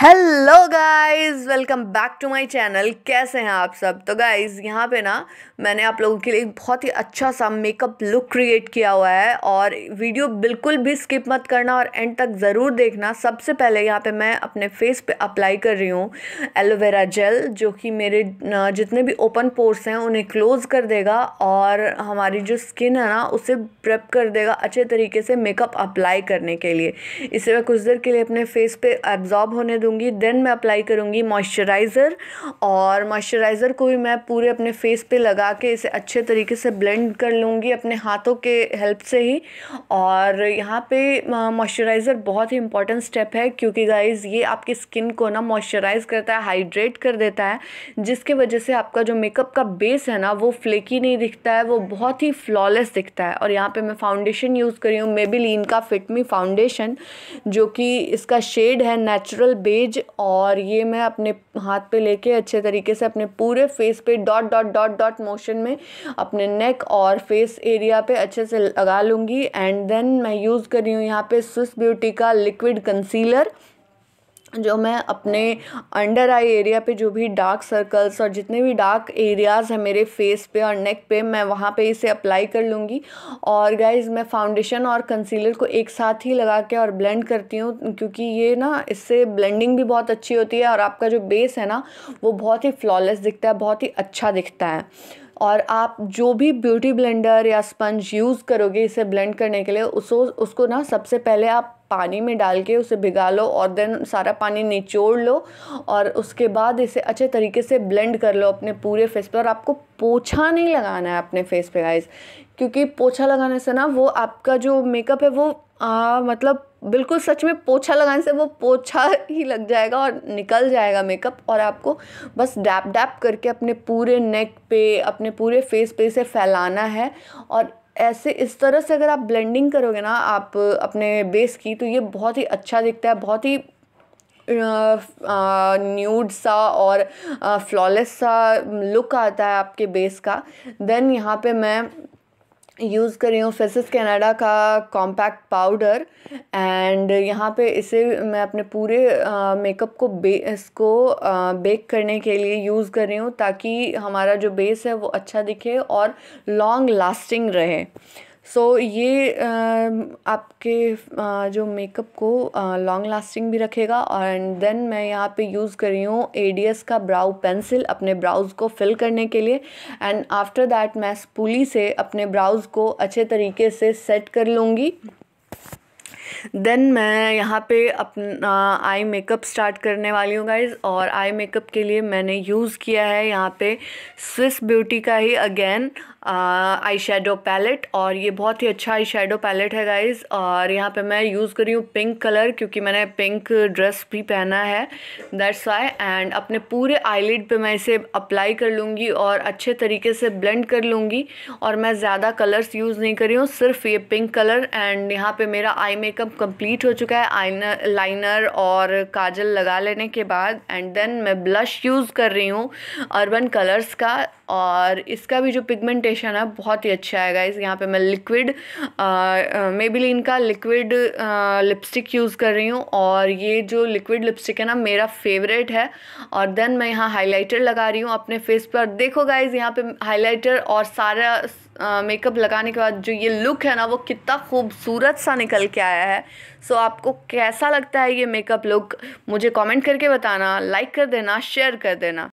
hello guys welcome back to my channel कैसे हैं आप सब तो गाइस यहाँ पे ना मैंने आप लोगों के लिए एक बहुत ही अच्छा सा मेकअप लुक क्रिएट किया हुआ है और वीडियो बिल्कुल भी स्किप मत करना और एंड तक ज़रूर देखना सबसे पहले यहाँ पे मैं अपने फेस पे अप्लाई कर रही हूँ एलोवेरा जेल जो कि मेरे जितने भी ओपन पोर्स हैं उन्हें क्लोज़ कर देगा और हमारी जो स्किन है ना उसे प्रेप कर देगा अच्छे तरीके से मेकअप अप्लाई करने के लिए इसे मैं कुछ देर के लिए अपने फेस पर एब्जॉर्ब होने दूंगी देन मैं अप्लाई करूँगी मॉइस्चराइज़र और मॉइस्चराइज़र को भी मैं पूरे अपने फेस पे लगा के इसे अच्छे तरीके से ब्लेंड कर लूँगी अपने हाथों के हेल्प से ही और यहाँ पे मॉइस्चराइज़र बहुत ही इंपॉर्टेंट स्टेप है क्योंकि गाइज़ ये आपकी स्किन को ना मॉइस्चराइज़ करता है हाइड्रेट कर देता है जिसकी वजह से आपका जो मेकअप का बेस है ना वो फ्लेकी नहीं दिखता है वो बहुत ही फ्लॉलेस दिखता है और यहाँ पर मैं फाउंडेशन यूज़ करी हूँ लीन का फिटमी फाउंडेशन जो कि इसका शेड है नेचुरल बेस पेज और ये मैं अपने हाथ पे लेके अच्छे तरीके से अपने पूरे फेस पे dot dot dot dot motion में अपने नेक और फेस एरिया पे अच्छे से लगा लूँगी एंड देन मैं यूज़ कर रही हूँ यहाँ पे स्विस ब्यूटी का लिक्विड कंसीलर जो मैं अपने अंडर आई एरिया पे जो भी डार्क सर्कल्स और जितने भी डार्क एरियाज़ हैं मेरे फेस पे और नेक पे मैं वहाँ पे इसे अप्लाई कर लूँगी और गाइज मैं फाउंडेशन और कंसीलर को एक साथ ही लगा के और ब्लेंड करती हूँ क्योंकि ये ना इससे ब्लेंडिंग भी बहुत अच्छी होती है और आपका जो बेस है ना वो बहुत ही फ्लॉलेस दिखता है बहुत ही अच्छा दिखता है और आप जो भी ब्यूटी ब्लेंडर या स्पंज यूज़ करोगे इसे ब्लेंड करने के लिए उसको उसको ना सबसे पहले आप पानी में डाल के उसे भिगा लो और देन सारा पानी निचोड़ लो और उसके बाद इसे अच्छे तरीके से ब्लेंड कर लो अपने पूरे फेस पर और आपको पोछा नहीं लगाना है अपने फेस पे गाइस क्योंकि पोछा लगाने से ना वो आपका जो मेकअप है वो आ, मतलब बिल्कुल सच में पोछा लगाने से वो पोछा ही लग जाएगा और निकल जाएगा मेकअप और आपको बस डैप डैप करके अपने पूरे नेक पे अपने पूरे फेस पे इसे फैलाना है और ऐसे इस तरह से अगर आप ब्लेंडिंग करोगे ना आप अपने बेस की तो ये बहुत ही अच्छा दिखता है बहुत ही न्यूड सा और फ्लॉलेस सा लुक आता है आपके बेस का देन यहाँ पे मैं यूज़ कर रही हूँ फेसिस कैनाडा का कॉम्पैक्ट पाउडर एंड यहाँ पे इसे मैं अपने पूरे मेकअप को बे इसको बेक करने के लिए यूज़ कर रही हूँ ताकि हमारा जो बेस है वो अच्छा दिखे और लॉन्ग लास्टिंग रहे सो ये आपके जो मेकअप को लॉन्ग लास्टिंग भी रखेगा एंड देन मैं यहाँ पे यूज़ कर रही हूँ ए का ब्राउ पेंसिल अपने ब्राउज को फिल करने के लिए एंड आफ्टर दैट मैं स्पूली से अपने ब्राउज को अच्छे तरीके से सेट कर लूँगी देन मैं यहाँ पे अपना आई मेकअप स्टार्ट करने वाली हूँ गाइज और आई मेकअप के लिए मैंने यूज़ किया है यहाँ पे स्विस ब्यूटी का ही अगेन आई शेडो पैलेट और ये बहुत ही अच्छा आई शेडो पैलेट है गाइज़ और यहाँ पे मैं यूज़ करी हूँ पिंक कलर क्योंकि मैंने पिंक ड्रेस भी पहना है दैट्स वाई एंड अपने पूरे आईलिड पे मैं इसे अप्लाई कर लूँगी और अच्छे तरीके से ब्लेंड कर लूँगी और मैं ज़्यादा कलर्स यूज़ नहीं करी हूँ सिर्फ ये पिंक कलर एंड यहाँ पर मेरा आई मेकअप कम्प्लीट हो चुका है आइनर लाइनर और काजल लगा लेने के बाद एंड देन मैं ब्लश यूज़ कर रही हूँ अर्बन कलर्स का और इसका भी जो पिगमेंटेशन कॉम्बिनेशन है बहुत ही अच्छा है गाइज़ यहाँ पे मैं लिक्विड मे बी का लिक्विड लिपस्टिक यूज़ कर रही हूँ और ये जो लिक्विड लिपस्टिक है ना मेरा फेवरेट है और देन मैं यहाँ हाइलाइटर लगा रही हूँ अपने फेस पर देखो गाइज़ यहाँ पे हाइलाइटर और सारा मेकअप uh, लगाने के बाद जो ये लुक है ना वो कितना खूबसूरत सा निकल के आया है सो so, आपको कैसा लगता है ये मेकअप लुक मुझे कमेंट करके बताना लाइक कर देना शेयर कर देना